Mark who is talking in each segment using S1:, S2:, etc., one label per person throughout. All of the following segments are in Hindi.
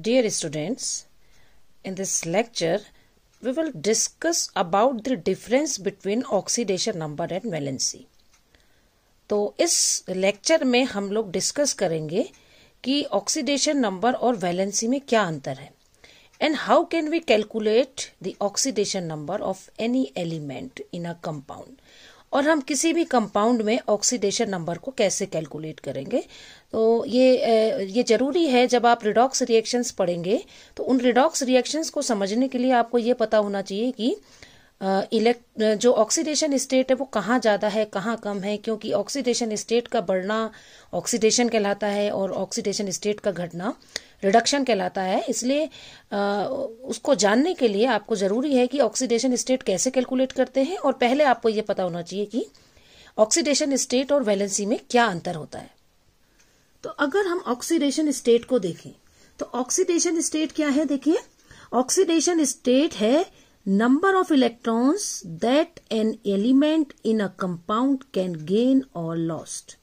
S1: Dear students, in this lecture we will discuss about the difference between oxidation number and valency. तो इस लेक्चर में हम लोग डिस्कस करेंगे कि ऑक्सीडेशन नंबर और वैलेंसी में क्या अंतर है and how can we calculate the oxidation number of any element in a compound और हम किसी भी कंपाउंड में ऑक्सीडेशन नंबर को कैसे कैलकुलेट करेंगे तो ये ये जरूरी है जब आप रिडॉक्स रिएक्शंस पढ़ेंगे तो उन रिडॉक्स रिएक्शंस को समझने के लिए आपको ये पता होना चाहिए कि इलेक्ट जो ऑक्सीडेशन स्टेट है वो कहाँ ज़्यादा है कहाँ कम है क्योंकि ऑक्सीडेशन स्टेट का बढ़ना ऑक्सीडेशन कहलाता है और ऑक्सीडेशन स्टेट का घटना रिडक्शन कहलाता है इसलिए उसको जानने के लिए आपको ज़रूरी है कि ऑक्सीडेशन स्टेट कैसे कैलकुलेट करते हैं और पहले आपको यह पता होना चाहिए कि ऑक्सीडेशन स्टेट और वैलेंसी में क्या अंतर होता है तो अगर हम ऑक्सीडेशन स्टेट को देखें तो ऑक्सीडेशन स्टेट क्या है देखिए ऑक्सीडेशन स्टेट है number of electrons that an element in a compound can gain और लॉस्ट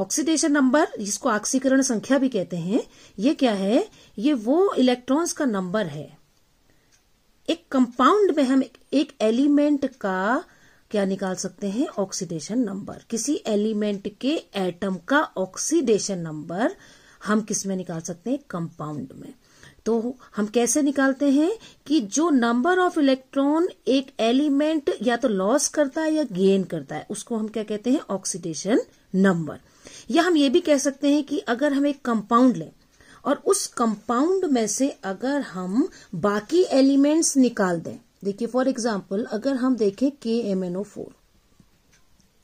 S1: ऑक्सीडेशन नंबर जिसको ऑक्सीकरण संख्या भी कहते हैं ये क्या है ये वो इलेक्ट्रॉन्स का नंबर है एक कंपाउंड में हम एक एलिमेंट का क्या निकाल सकते हैं ऑक्सीडेशन नंबर किसी एलिमेंट के एटम का ऑक्सीडेशन नंबर हम किस में निकाल सकते हैं कंपाउंड में तो हम कैसे निकालते हैं कि जो नंबर ऑफ इलेक्ट्रॉन एक एलिमेंट या तो लॉस करता है या गेन करता है उसको हम क्या कहते हैं ऑक्सीडेशन नंबर या हम ये भी कह सकते हैं कि अगर हम एक कंपाउंड लें और उस कंपाउंड में से अगर हम बाकी एलिमेंट्स निकाल दें देखिए फॉर एग्जाम्पल अगर हम देखें K M N O four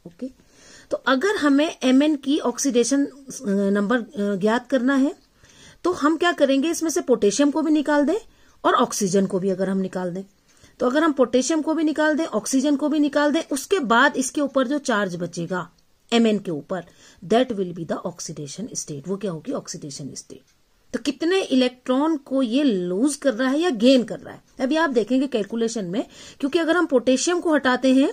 S1: okay तो अगर हमें एम एन की ऑक्सीडेशन नंबर ज्ञात करना है तो हम क्या करेंगे इसमें से पोटेशियम को भी निकाल दें और ऑक्सीजन को भी अगर हम निकाल दें तो अगर हम पोटेशियम को भी निकाल दें ऑक्सीजन को भी निकाल दें उसके बाद इसके ऊपर जो चार्ज बचेगा एम के ऊपर that will be the oxidation state वो क्या होगी ऑक्सीडेशन स्टेट तो कितने इलेक्ट्रॉन को ये लूज कर रहा है या गेन कर रहा है अभी आप देखेंगे कैलकुलेशन में क्योंकि अगर हम पोटेशियम को हटाते हैं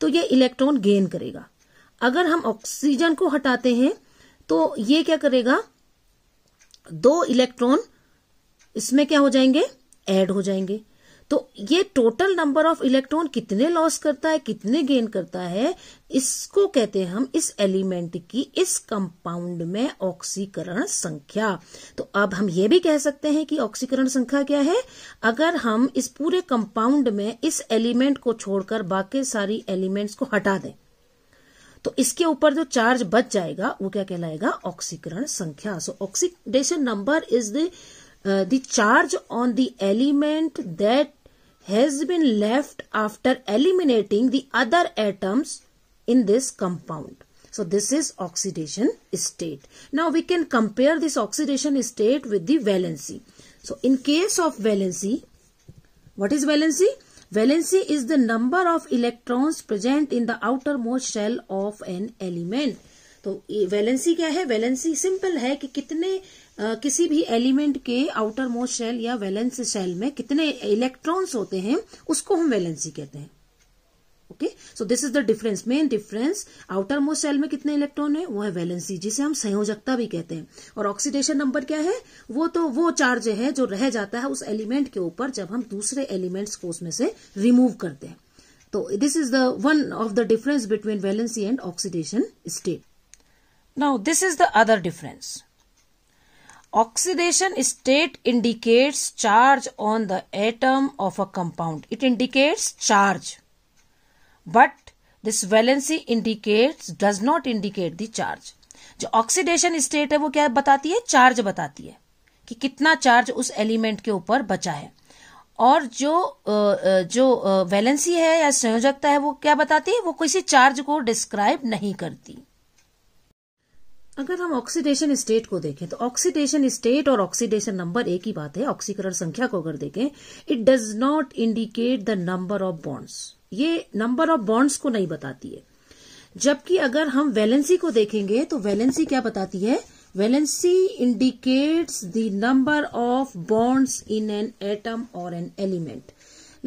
S1: तो ये इलेक्ट्रॉन गेन करेगा अगर हम ऑक्सीजन को हटाते हैं तो ये क्या करेगा दो इलेक्ट्रॉन इसमें क्या हो जाएंगे एड हो जाएंगे तो ये टोटल नंबर ऑफ इलेक्ट्रॉन कितने लॉस करता है कितने गेन करता है इसको कहते हैं हम इस एलिमेंट की इस कंपाउंड में ऑक्सीकरण संख्या तो अब हम ये भी कह सकते हैं कि ऑक्सीकरण संख्या क्या है अगर हम इस पूरे कंपाउंड में इस एलिमेंट को छोड़कर बाकी सारी एलिमेंट्स को हटा दें तो इसके ऊपर जो चार्ज बच जाएगा वो क्या कहलाएगा ऑक्सीकरण संख्या so oxidation number is the charge on the element that has been left after eliminating the other atoms in this compound. So this is oxidation state. Now we can compare this oxidation state with the valency. So in case of valency, what is valency? Valency is the number of electrons present in the outermost shell of an element. So valency kya hai? Valency simple hai ki kitne किसी भी एलिमेंट के आउटर मोस्ट शेल या वैलेंस शेल में कितने इलेक्ट्रॉन्स होते हैं उसको हम वैलेंसी कहते हैं okay so this is the difference main difference outermost shell में कितने इलेक्ट्रॉन है वो है वैलेंसी जिसे हम संयोजकता भी कहते हैं और ऑक्सीडेशन नंबर क्या है वो तो वो चार्ज है जो रह जाता है उस एलिमेंट के ऊपर जब हम दूसरे एलिमेंट्स को उसमें से रिमूव करते हैं तो this is the one of the difference between valency and oxidation state now this is the other difference Oxidation state indicates charge on the atom of a compound. It indicates charge. But this valency indicates does not indicate the charge जो ऑक्सीडेशन स्टेट है वो क्या बताती है चार्ज बताती है कि कितना चार्ज उस एलिमेंट के ऊपर बचा है और जो जो वैलेंसी है या संयोजकता है वो क्या बताती है वो किसी चार्ज को डिस्क्राइब नहीं करती अगर हम ऑक्सीडेशन स्टेट को देखें तो ऑक्सीडेशन स्टेट और ऑक्सीडेशन नंबर एक ही बात है ऑक्सीकरण संख्या को अगर देखें it does not indicate the number of bonds ये नंबर ऑफ बॉन्ड्स को नहीं बताती है जबकि अगर हम वैलेंसी को देखेंगे तो वैलेंसी क्या बताती है valency indicates the number of bonds in an atom और an element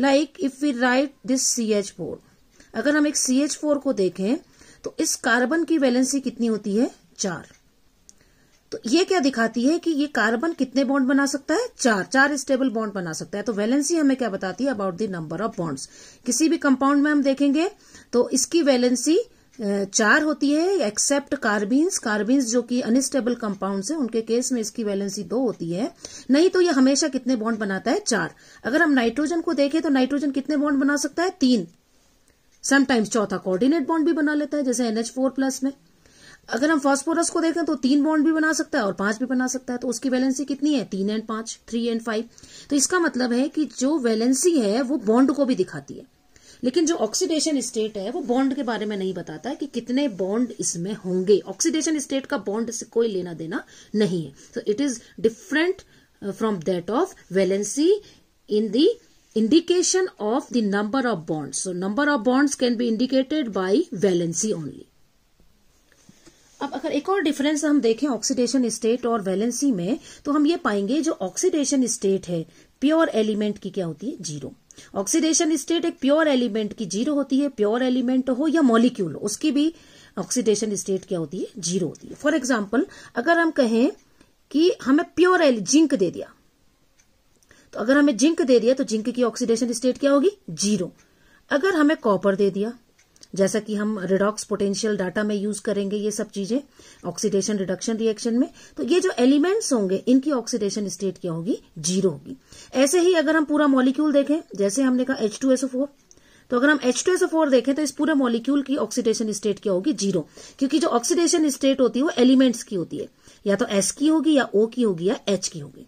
S1: like if we write this C H four अगर हम एक सी एच फोर को देखें तो इस कार्बन की वैलेंसी कितनी होती है चार तो ये क्या दिखाती है कि ये कार्बन कितने बॉन्ड बना सकता है चार चार स्टेबल बॉन्ड बना सकता है तो वैलेंसी हमें क्या बताती है about the number of bonds किसी भी कंपाउंड में हम देखेंगे तो इसकी वैलेंसी चार होती है एक्सेप्ट कार्बिन्स कार्बिन्स जो कि अनस्टेबल कंपाउंड्स हैं उनके केस में इसकी वैलेंसी दो होती है नहीं तो ये हमेशा कितने बॉन्ड बनाता है चार अगर हम नाइट्रोजन को देखें तो नाइट्रोजन कितने बॉन्ड बना सकता है तीन समटाइम्स चौथा कोऑर्डिनेट बॉन्ड भी बना लेता है जैसे एनएच फोर प्लस में अगर हम फॉस्फोरस को देखें तो तीन बॉन्ड भी बना सकता है और पांच भी बना सकता है तो उसकी वैलेंसी कितनी है तीन एंड पांच थ्री एंड फाइव तो इसका मतलब है कि जो वैलेंसी है वो बॉन्ड को भी दिखाती है लेकिन जो ऑक्सीडेशन स्टेट है वो बॉन्ड के बारे में नहीं बताता है कि कितने बॉन्ड इसमें होंगे ऑक्सीडेशन स्टेट का बॉन्ड से कोई लेना देना नहीं है तो it is different from that of valency in the indication of the number of bonds so number of bonds can be indicated by valency only अब अगर एक और डिफरेंस हम देखें ऑक्सीडेशन स्टेट और वैलेंसी में तो हम ये पाएंगे जो ऑक्सीडेशन स्टेट है प्योर एलिमेंट की क्या होती है जीरो ऑक्सीडेशन स्टेट एक प्योर एलिमेंट की जीरो होती है प्योर एलिमेंट हो या मॉलिक्यूल उसकी भी ऑक्सीडेशन स्टेट क्या होती है जीरो होती है फॉर एग्जाम्पल अगर हम कहें कि हमें प्योर जिंक दे दिया तो अगर हमें जिंक दे दिया तो जिंक की ऑक्सीडेशन स्टेट क्या होगी जीरो अगर हमें कॉपर दे दिया जैसा कि हम रिडॉक्स पोटेंशियल डाटा में यूज करेंगे ये सब चीजें ऑक्सीडेशन रिडक्शन रिएक्शन में तो ये जो एलिमेंट्स होंगे इनकी ऑक्सीडेशन स्टेट क्या होगी जीरो होगी ऐसे ही अगर हम पूरा मॉलिक्यूल देखें जैसे हमने कहा एच टू फोर तो अगर हम एच टू फोर देखें तो इस पूरे मॉलिक्यूल की ऑक्सीडेशन स्टेट क्या होगी जीरो क्योंकि जो ऑक्सीडेशन स्टेट होती है वो एलिमेंट्स की होती है या तो एस की होगी या ओ की होगी या एच की होगी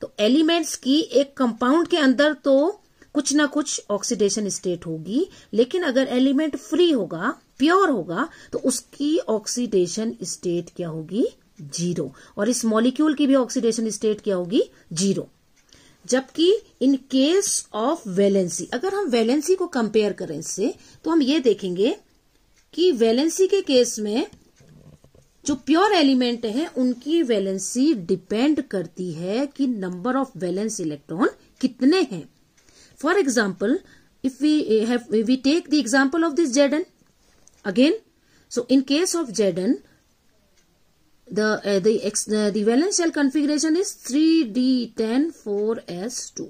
S1: तो एलिमेंट्स की एक कंपाउंड के अंदर तो कुछ ना कुछ ऑक्सीडेशन स्टेट होगी लेकिन अगर एलिमेंट फ्री होगा प्योर होगा तो उसकी ऑक्सीडेशन स्टेट क्या होगी जीरो और इस मॉलिक्यूल की भी ऑक्सीडेशन स्टेट क्या होगी जीरो जबकि इन केस ऑफ वैलेंसी अगर हम वैलेंसी को कंपेयर करें इससे तो हम ये देखेंगे कि वैलेंसी के केस में जो प्योर एलिमेंट है उनकी वैलेंसी डिपेंड करती है कि नंबर ऑफ वैलेंस इलेक्ट्रॉन कितने हैं For example, if we have we take the example of this Zn again. So in case of Zn, the uh, the ex, uh, the valence shell configuration is 3d10 4s2.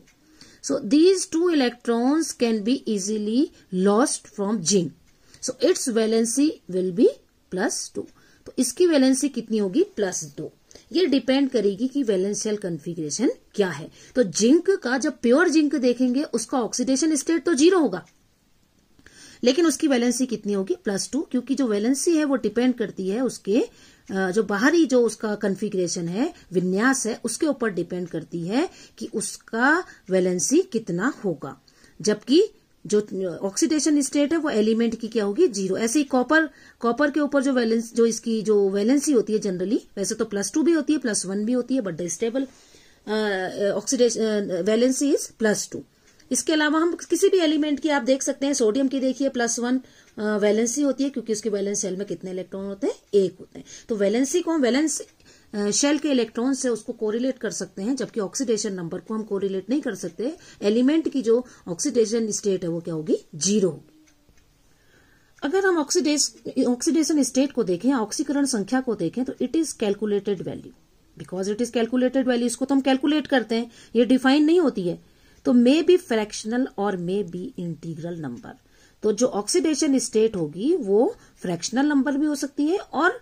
S1: So these two electrons can be easily lost from zinc. So its valency will be plus 2 तो इसकी वैलेंसी कितनी होगी प्लस दो ये डिपेंड करेगी कि वैलेंशियल कन्फिग्रेशन क्या है तो जिंक का जब प्योर जिंक देखेंगे उसका ऑक्सीडेशन स्टेट तो जीरो होगा लेकिन उसकी वैलेंसी कितनी होगी प्लस टू क्योंकि जो वैलेंसी है वो डिपेंड करती है उसके जो बाहरी जो उसका कन्फिग्रेशन है विन्यास है उसके ऊपर डिपेंड करती है कि उसका वैलेंसी कितना होगा जबकि जो ऑक्सीडेशन स्टेट है वो एलिमेंट की क्या होगी जीरो ऐसे ही कॉपर कॉपर के ऊपर जो वैलेंस जो इसकी जो वैलेंसी होती है जनरली वैसे तो प्लस टू भी होती है प्लस वन भी होती है but the stable oxidation valency is plus two इसके अलावा हम किसी भी एलिमेंट की आप देख सकते हैं सोडियम की देखिए प्लस वन वैलेंसी होती है क्योंकि उसकी वैलेंस सेल में कितने इलेक्ट्रॉन होते हैं एक होते हैं तो वैलेंसी को हम वैलेंस शेल के इलेक्ट्रॉन से उसको कोरिलेट कर सकते हैं जबकि ऑक्सीडेशन नंबर को हम कोरिलेट नहीं कर सकते एलिमेंट की जो ऑक्सीडेशन स्टेट है वो क्या होगी जीरो अगर हम ऑक्सीडेशन ऑक्सीडेशन स्टेट को देखें ऑक्सीकरण संख्या को देखें तो it is calculated value because it is calculated value इसको तो हम कैलकुलेट करते हैं ये डिफाइन नहीं होती है तो मे बी फ्रैक्शनल और मे बी इंटीग्रल नंबर तो जो ऑक्सीडेशन स्टेट होगी वो फ्रैक्शनल नंबर भी हो सकती है और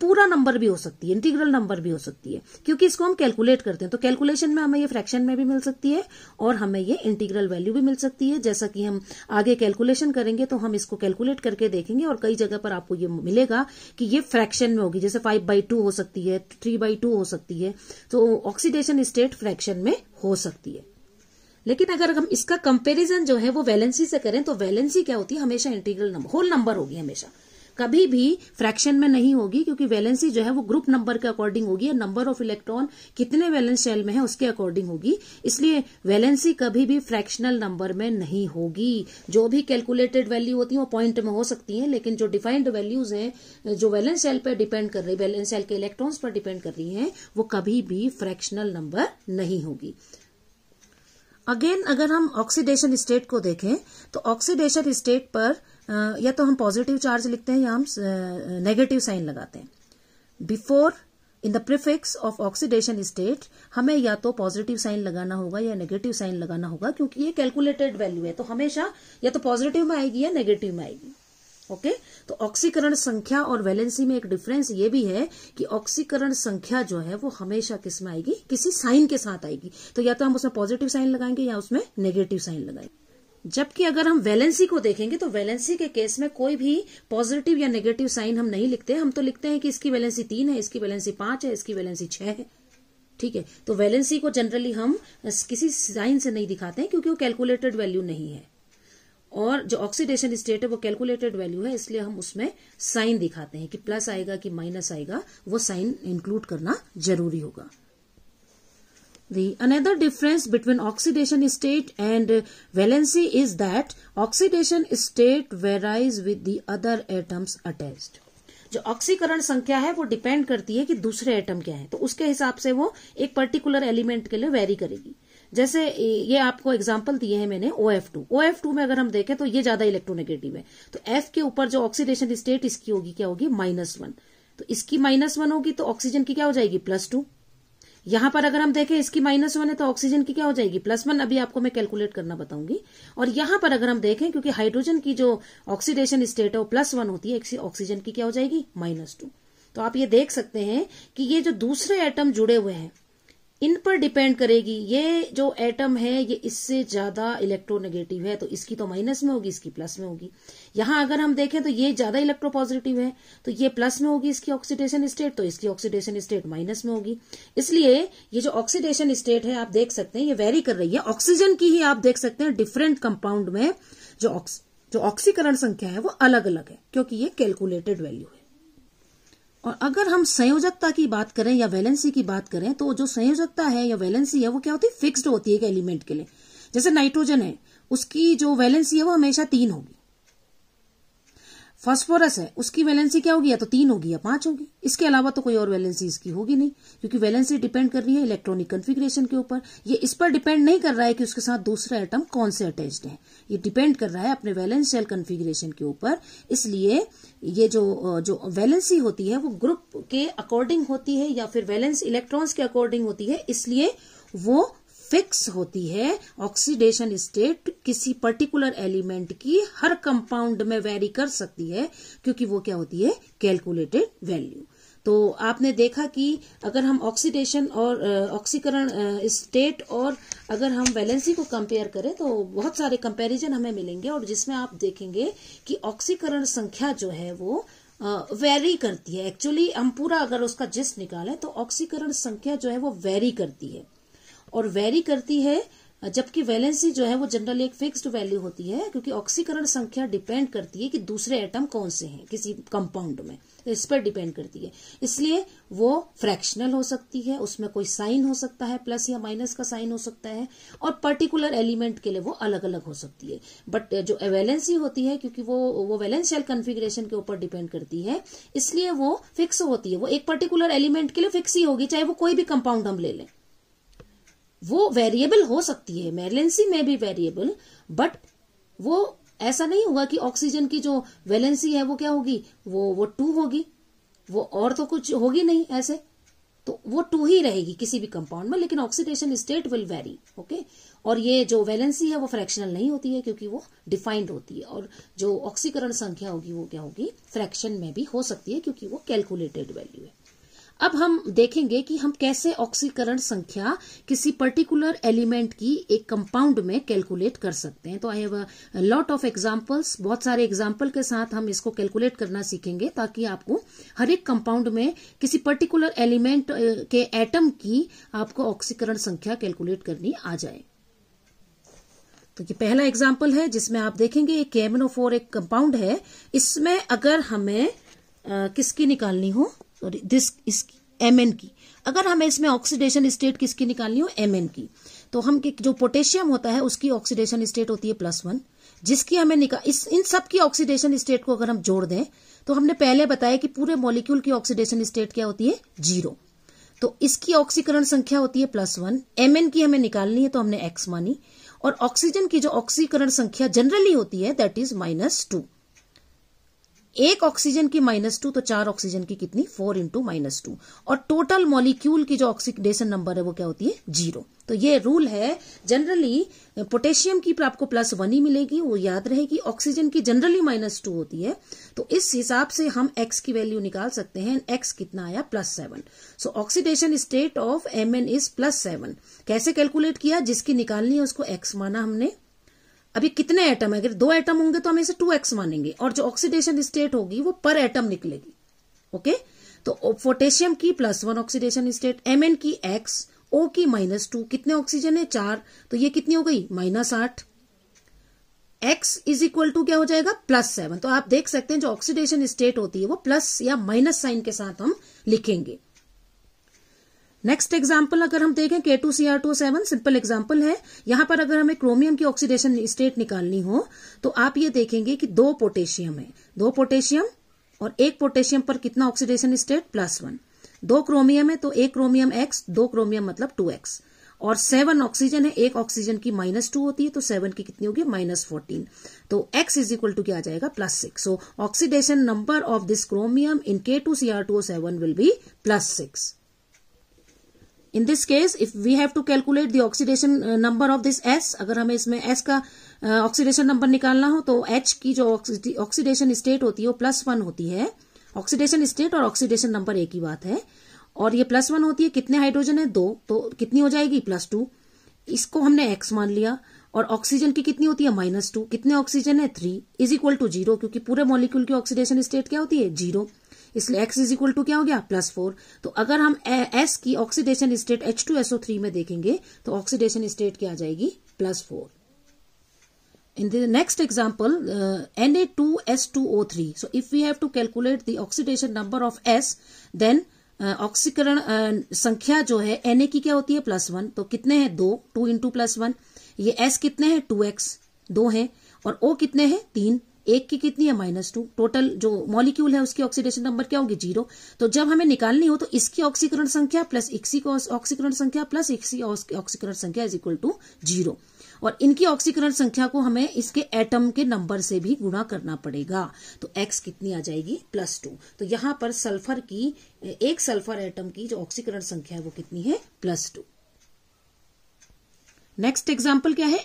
S1: पूरा नंबर भी हो सकती है इंटीग्रल नंबर भी हो सकती है क्योंकि इसको हम कैलकुलेट करते हैं तो कैलकुलेशन में हमें ये फ्रैक्शन में भी मिल सकती है और हमें ये इंटीग्रल वैल्यू भी मिल सकती है जैसा कि हम आगे कैलकुलेशन करेंगे तो हम इसको कैलकुलेट करके देखेंगे और कई जगह पर आपको ये मिलेगा कि ये फ्रैक्शन में होगी जैसे फाइव बाई टू हो सकती है थ्री बाई टू हो सकती है तो ऑक्सीडेशन स्टेट फ्रैक्शन में हो सकती है लेकिन अगर हम इसका कंपेरिजन जो है वो वैलेंसी से करें तो वैलेंसी क्या होती है हमेशा इंटीग्रल नंबर होल नंबर होगी हमेशा कभी भी फ्रैक्शन में नहीं होगी क्योंकि वैलेंसी जो है वो ग्रुप नंबर के अकॉर्डिंग होगी या नंबर ऑफ इलेक्ट्रॉन कितने वैलेंस शेल में है उसके अकॉर्डिंग होगी इसलिए वैलेंसी कभी भी फ्रैक्शनल नंबर में नहीं होगी जो भी कैलकुलेटेड वैल्यू होती है वो पॉइंट में हो सकती है लेकिन जो डिफाइंड वैल्यूज हैं जो वैलेंस सेल पर डिपेंड कर रही वैलेंस सेल के इलेक्ट्रॉन्स पर डिपेंड कर रही है वो कभी भी फ्रैक्शनल नंबर नहीं होगी अगेन अगर हम ऑक्सीडेशन स्टेट को देखें तो ऑक्सीडेशन स्टेट पर या तो हम पॉजिटिव चार्ज लिखते हैं या हम नेगेटिव साइन लगाते हैं before in the prefix of oxidation state हमें या तो पॉजिटिव साइन लगाना होगा या नेगेटिव साइन लगाना होगा क्योंकि ये कैलकुलेटेड वैल्यू है तो हमेशा या तो पॉजिटिव में आएगी या नेगेटिव में आएगी ओके okay? तो ऑक्सीकरण संख्या और वैलेंसी में एक डिफरेंस ये भी है कि ऑक्सीकरण संख्या जो है वो हमेशा किस में आएगी किसी साइन के साथ आएगी तो या तो हम उसमें पॉजिटिव साइन लगाएंगे या उसमें नेगेटिव साइन लगाएंगे जबकि अगर हम वैलेंसी को देखेंगे तो वैलेंसी के केस में कोई भी पॉजिटिव या नेगेटिव साइन हम नहीं लिखते हम तो लिखते हैं कि इसकी वैलेंसी तीन है इसकी वैलेंसी पांच है इसकी वैलेंसी छह है ठीक है तो वैलेंसी को जनरली हम किसी साइन से नहीं दिखाते हैं क्योंकि वो कैलकुलेटेड वैल्यू नहीं है और जो ऑक्सीडेशन स्टेट है वो कैलकुलेटेड वैल्यू है इसलिए हम उसमें साइन दिखाते हैं कि प्लस आएगा कि माइनस आएगा वो साइन इंक्लूड करना जरूरी होगा The another difference between oxidation state and valency is that oxidation state varies with the other atoms attached. जो ऑक्सीकरण संख्या है वो डिपेंड करती है कि दूसरे एटम क्या है तो उसके हिसाब से वो एक पर्टिकुलर एलिमेंट के लिए वेरी करेगी जैसे ये आपको एग्जाम्पल दिए हैं मैंने O F two O F two में अगर हम देखें तो ये ज्यादा इलेक्ट्रोनेगेटिव है तो एफ के ऊपर जो ऑक्सीडेशन स्टेट इसकी होगी क्या होगी माइनस वन तो इसकी माइनस वन होगी तो ऑक्सीजन की क्या हो जाएगी प्लस टू यहां पर अगर हम देखें इसकी माइनस वन है तो ऑक्सीजन की क्या हो जाएगी प्लस वन अभी आपको मैं कैलकुलेट करना बताऊंगी और यहां पर अगर हम देखें क्योंकि हाइड्रोजन की जो ऑक्सीडेशन स्टेट है वो प्लस वन होती है ऑक्सीजन की क्या हो जाएगी माइनस टू तो आप ये देख सकते हैं कि ये जो दूसरे एटम जुड़े हुए हैं इन पर डिपेंड करेगी ये जो एटम है ये इससे ज्यादा इलेक्ट्रोनेगेटिव है तो इसकी तो माइनस में होगी इसकी प्लस में होगी यहां अगर हम देखें तो ये ज्यादा इलेक्ट्रो पॉजिटिव है तो ये प्लस में होगी इसकी ऑक्सीडेशन स्टेट तो इसकी ऑक्सीडेशन स्टेट माइनस में होगी इसलिए ये जो ऑक्सीडेशन स्टेट है आप देख सकते हैं ये वेरी कर रही है ऑक्सीजन की ही आप देख सकते हैं डिफरेंट कंपाउंड में जो जो ऑक्सीकरण संख्या है वो अलग अलग है क्योंकि ये कैलकुलेटेड वैल्यू है और अगर हम संयोजकता की बात करें या वैलेंसी की बात करें तो जो संयोजकता है या वैलेंसी है वो क्या होती है फिक्स्ड होती है एक एलिमेंट के लिए जैसे नाइट्रोजन है उसकी जो वैलेंसी है वो हमेशा तीन होगी फॉस्फोरस है उसकी वैलेंसी क्या होगी या तो तीन होगी या पांच होगी इसके अलावा तो कोई और वैलेंसी इसकी होगी नहीं क्योंकि वैलेंसी डिपेंड कर रही है इलेक्ट्रॉनिक कन्फिग्रेशन के ऊपर ये इस पर डिपेंड नहीं कर रहा है कि उसके साथ दूसरा एटम कौन से अटैच्ड है ये डिपेंड कर रहा है अपने वैलेंस सेल कन्फिग्रेशन के ऊपर इसलिए ये जो जो वैलेंसी होती है वो ग्रुप के अकॉर्डिंग होती है या फिर वैलेंस इलेक्ट्रॉन्स के अकॉर्डिंग होती है इसलिए वो फिक्स होती है ऑक्सीडेशन स्टेट किसी पर्टिकुलर एलिमेंट की हर कंपाउंड में वेरी कर सकती है क्योंकि वो क्या होती है कैलकुलेटेड वैल्यू तो आपने देखा कि अगर हम ऑक्सीडेशन और ऑक्सीकरण स्टेट और अगर हम वैलेंसी को कंपेयर करें तो बहुत सारे कंपैरिजन हमें मिलेंगे और जिसमें आप देखेंगे कि ऑक्सीकरण संख्या जो है वो वेरी करती है एक्चुअली हम पूरा अगर उसका जिस्ट निकालें तो ऑक्सीकरण संख्या जो है वो वेरी करती है और वेरी करती है जबकि वैलेंसी जो है वो जनरली एक फिक्स्ड वैल्यू होती है क्योंकि ऑक्सीकरण संख्या डिपेंड करती है कि दूसरे एटम कौन से हैं किसी कंपाउंड में तो इस पर डिपेंड करती है इसलिए वो फ्रैक्शनल हो सकती है उसमें कोई साइन हो सकता है प्लस या माइनस का साइन हो सकता है और पर्टिकुलर एलिमेंट के लिए वो अलग अलग हो सकती है बट जो वैलेंसी होती है क्योंकि वो वो वैलेंशियल कन्फिग्रेशन के ऊपर डिपेंड करती है इसलिए वो फिक्स होती है वो एक पर्टिकुलर एलिमेंट के लिए फिक्स ही होगी चाहे वो कोई भी कंपाउंड हम ले लें वो वेरिएबल हो सकती है वैलेंसी में भी वेरिएबल बट वो ऐसा नहीं होगा कि ऑक्सीजन की जो वैलेंसी है वो क्या होगी वो वो टू होगी वो और तो कुछ होगी नहीं ऐसे तो वो टू ही रहेगी किसी भी कंपाउंड में लेकिन oxidation state will vary okay और ये जो वैलेंसी है वो फ्रैक्शनल नहीं होती है क्योंकि वो डिफाइंड होती है और जो ऑक्सीकरण संख्या होगी वो क्या होगी फ्रैक्शन में भी हो सकती है क्योंकि वो कैलकुलेटेड वैल्यू है अब हम देखेंगे कि हम कैसे ऑक्सीकरण संख्या किसी पर्टिकुलर एलिमेंट की एक कंपाउंड में कैलकुलेट कर सकते हैं तो I have lot of examples बहुत सारे एग्जाम्पल के साथ हम इसको कैलकुलेट करना सीखेंगे ताकि आपको हर एक कंपाउंड में किसी पर्टिकुलर एलिमेंट के एटम की आपको ऑक्सीकरण संख्या कैलकुलेट करनी आ जाए तो ये पहला एग्जाम्पल है जिसमें आप देखेंगे एक कैमनो फोर एक कंपाउंड है इसमें अगर हमें आ, किसकी निकालनी हो सॉरी दिस इसकी एम एन की अगर हमें इसमें ऑक्सीडेशन स्टेट किसकी निकालनी हो एम एन की तो हम जो पोटेशियम होता है उसकी ऑक्सीडेशन स्टेट होती है प्लस वन जिसकी हमें निकाल इस इन सब की ऑक्सीडेशन स्टेट को अगर हम जोड़ दें तो हमने पहले बताया कि पूरे मॉलिक्यूल की ऑक्सीडेशन स्टेट क्या होती है जीरो तो इसकी ऑक्सीकरण संख्या होती है प्लस वन एम एन की हमें निकालनी है तो हमने एक्स मानी और ऑक्सीजन की जो ऑक्सीकरण संख्या जनरली होती है दैट इज माइनस टू एक ऑक्सीजन की माइनस टू तो चार ऑक्सीजन की कितनी फोर इंटू माइनस टू और टोटल मॉलिक्यूल की जो ऑक्सीडेशन नंबर है वो क्या होती है जीरो तो ये रूल है जनरली पोटेशियम की आपको प्लस वन ही मिलेगी वो याद रहेगी ऑक्सीजन की जनरली माइनस टू होती है तो इस हिसाब से हम एक्स की वैल्यू निकाल सकते हैं एक्स कितना आया plus seven so oxidation state of M N is plus seven कैसे कैलकुलेट किया जिसकी निकालनी है उसको एक्स माना हमने अभी कितने एटम है अगर दो एटम होंगे तो हम इसे टू एक्स मानेंगे और जो ऑक्सीडेशन स्टेट होगी वो पर एटम निकलेगी ओके तो पोटेशियम की plus one oxidation state M की एक्स ओ की माइनस टू कितने ऑक्सीजन है चार तो ये कितनी हो गई माइनस आठ एक्स इज इक्वल टू क्या हो जाएगा प्लस सेवन तो आप देख सकते हैं जो ऑक्सीडेशन स्टेट होती है वो प्लस या माइनस साइन के साथ हम लिखेंगे नेक्स्ट एग्जाम्पल अगर हम देखें K two C R two seven simple example है यहां पर अगर हमें क्रोमियम की ऑक्सीडेशन स्टेट निकालनी हो तो आप ये देखेंगे कि दो पोटेशियम है दो पोटेशियम और एक पोटेशियम पर कितना ऑक्सीडेशन स्टेट प्लस वन दो क्रोमियम है तो एक क्रोमियम एक्स दो क्रोमियम मतलब टू एक्स और सेवन ऑक्सीजन है एक ऑक्सीजन की माइनस टू होती है तो सेवन की कितनी होगी माइनस फोर्टीन तो एक्स इज इक्वल टू क्या आ जाएगा plus six so oxidation number of this chromium in K two C R two seven will be plus six in this case if we have to calculate the oxidation number of this S अगर हमें इसमें एस का ऑक्सीडेशन uh, नंबर निकालना हो तो एच की जो ऑक्सीडेशन स्टेट होती है वो प्लस वन होती है ऑक्सीडेशन स्टेट और ऑक्सीडेशन नंबर एक ही बात है और ये प्लस वन होती है कितने हाइड्रोजन है दो तो कितनी हो जाएगी प्लस टू इसको हमने एक्स मान लिया और ऑक्सीजन की कितनी होती है माइनस टू कितने ऑक्सीजन है three is equal to zero क्योंकि पूरे मॉलिक्यूल की ऑक्सीडेशन स्टेट क्या होती है जीरो इसलिए एक्स इज इक्वल टू क्या हो गया प्लस फोर तो अगर हम एस की oxidation state H two SO three में देखेंगे तो ऑक्सीडेशन स्टेट क्या आ जाएगी plus four A two S two O three so if you have to calculate the oxidation number of s then ऑक्सीकरण uh, uh, संख्या जो है एन ए की क्या होती है प्लस वन तो कितने हैं दो टू इंटू प्लस वन ये एस कितने हैं टू एक्स दो हैं और ओ कितने हैं तीन एक की कितनी है माइनस टू टोटल जो मॉलिक्यूल है उसकी ऑक्सीडेशन नंबर क्या होगी जीरो तो जब हमें निकालनी हो तो इसकी ऑक्सीकरण संख्या प्लस को ऑक्सीकरण संख्या प्लस इक्सी ऑक्सीकरण संख्या इज इक्वल टू जीरो और इनकी ऑक्सीकरण संख्या को हमें इसके एटम के नंबर से भी गुणा करना पड़ेगा तो x कितनी आ जाएगी प्लस टू तो यहां पर सल्फर की एक सल्फर एटम की जो ऑक्सीकरण संख्या है वो कितनी है प्लस टू नेक्स्ट एग्जाम्पल क्या है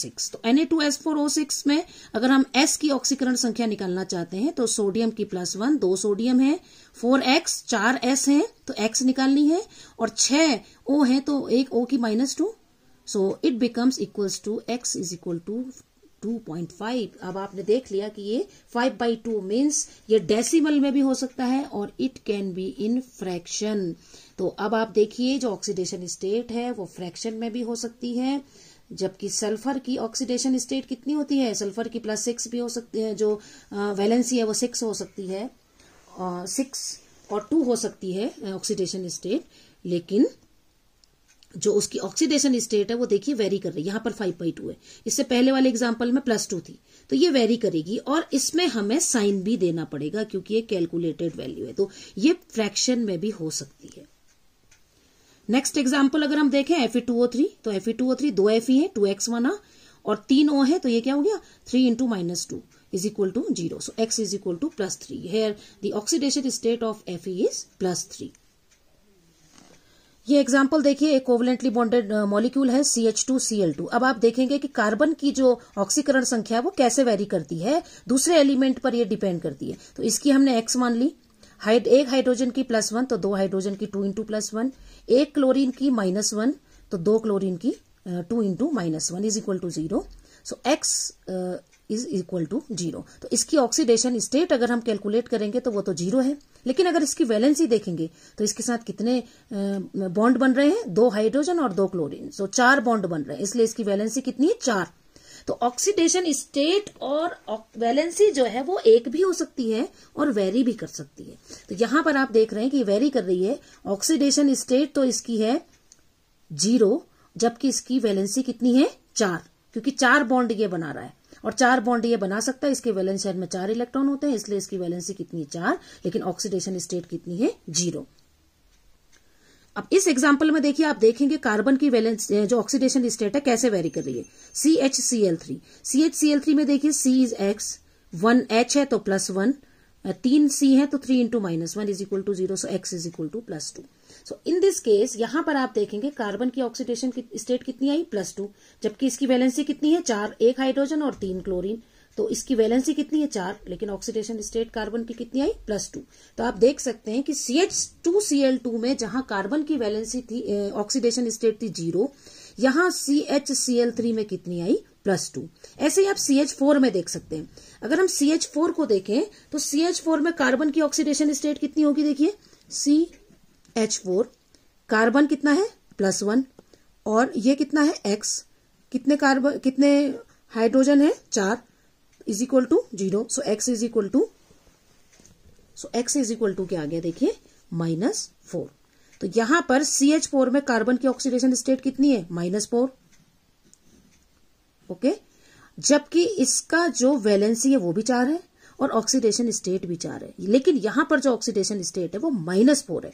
S1: सिक्स तो सिक्स में अगर हम S की ऑक्सीकरण संख्या निकालना चाहते हैं तो सोडियम की प्लस वन दो सोडियम है फोर एक्स चार एस है तो एक्स निकालनी है और छ ओ है तो एक ओ की minus two so it becomes equals to x is equal to 2.5 अब आपने देख लिया कि ये 5 बाई टू मीन्स ये डेसिमल में भी हो सकता है और it can be in fraction तो अब आप देखिए जो ऑक्सीडेशन स्टेट है वो फ्रैक्शन में भी हो सकती है जबकि सल्फर की ऑक्सीडेशन स्टेट कितनी होती है सल्फर की प्लस सिक्स भी हो सकती है जो वैलेंसी है वो सिक्स हो सकती है सिक्स और टू हो सकती है ऑक्सीडेशन स्टेट लेकिन जो उसकी ऑक्सीडेशन स्टेट है वो देखिए वेरी कर रही है यहां पर फाइव बाई टू है इससे पहले वाले एग्जाम्पल में प्लस टू थी तो ये वेरी करेगी और इसमें हमें साइन भी देना पड़ेगा क्योंकि ये कैलकुलेटेड वैल्यू है तो ये फ्रैक्शन में भी हो सकती है नेक्स्ट एग्जाम्पल अगर हम देखें F E two O three तो F E two O three दो एफ ई है टू एक्स वन और तीन ओ है तो ये क्या हो गया three into minus two is equal to zero so x is equal to plus three here the oxidation state of F E is plus three ये एग्जाम्पल देखिए एक कोवलेंटली बॉन्डेड मॉलिक्यूल है C H two C L two अब आप देखेंगे कि कार्बन की जो ऑक्सीकरण संख्या है वो कैसे वेरी करती है दूसरे एलिमेंट पर ये डिपेंड करती है तो इसकी हमने एक्स मान ली हाइड एक हाइड्रोजन की प्लस वन तो दो हाइड्रोजन की टू इंटू प्लस वन एक क्लोरीन की माइनस वन तो दो क्लोरीन की two into minus one is equal to zero so x is equal to zero तो इसकी ऑक्सीडेशन स्टेट अगर हम कैलकुलेट करेंगे तो वो तो जीरो है लेकिन अगर इसकी वैलेंसी देखेंगे तो इसके साथ कितने बॉन्ड बन रहे हैं दो हाइड्रोजन और दो क्लोरीन सो so, चार बॉन्ड बन रहे हैं इसलिए इसकी वैलेंसी कितनी है चार तो ऑक्सीडेशन स्टेट और वैलेंसी जो है वो एक भी हो सकती है और वेरी भी कर सकती है तो यहां पर आप देख रहे हैं कि वेरी कर रही है ऑक्सीडेशन स्टेट तो इसकी है जीरो जबकि इसकी वैलेंसी कितनी है चार क्योंकि चार बॉन्ड ये बना रहा है और चार बॉन्ड ये बना सकता है इसके वैलेंस में चार इलेक्ट्रॉन होते हैं इसलिए इसकी वैलेंसी कितनी है चार लेकिन ऑक्सीडेशन स्टेट कितनी है जीरो अब इस एग्जाम्पल में देखिए आप देखेंगे कार्बन की वैलेंस जो ऑक्सीडेशन स्टेट है कैसे वेरी कर रही है C H C L three C H C L three में देखिए C is X one H है तो प्लस वन तीन सी है तो three into minus one is equal to zero so x is equal to plus two so in this case यहां पर आप देखेंगे कार्बन की ऑक्सीडेशन की स्टेट कितनी आई प्लस टू जबकि इसकी वैलेंसी कितनी है चार एक हाइड्रोजन और तीन क्लोरीन तो इसकी वैलेंसी कितनी है चार लेकिन ऑक्सीडेशन स्टेट कार्बन की कितनी आई प्लस टू तो आप देख सकते हैं कि C H two C L two में जहां कार्बन की वैलेंसी थी ऑक्सीडेशन स्टेट थी जीरो यहां C H C L three में कितनी आई प्लस टू ऐसे ही आप सी एच फोर में देख सकते हैं अगर हम सी एच फोर को देखें तो सी एच फोर में कार्बन की ऑक्सीडेशन स्टेट कितनी होगी देखिए सी एच फोर कार्बन कितना है प्लस वन और ये कितना है एक्स कितने कार्बन कितने हाइड्रोजन है चार is equal to zero so x is equal to so x is equal to क्या आ गया देखिए माइनस फोर तो यहां पर सी एच फोर में कार्बन की ऑक्सीडेशन स्टेट कितनी है माइनस फोर ओके जबकि इसका जो वैलेंसी है वो भी चार है और ऑक्सीडेशन स्टेट भी चार है लेकिन यहां पर जो ऑक्सीडेशन स्टेट है वो माइनस फोर है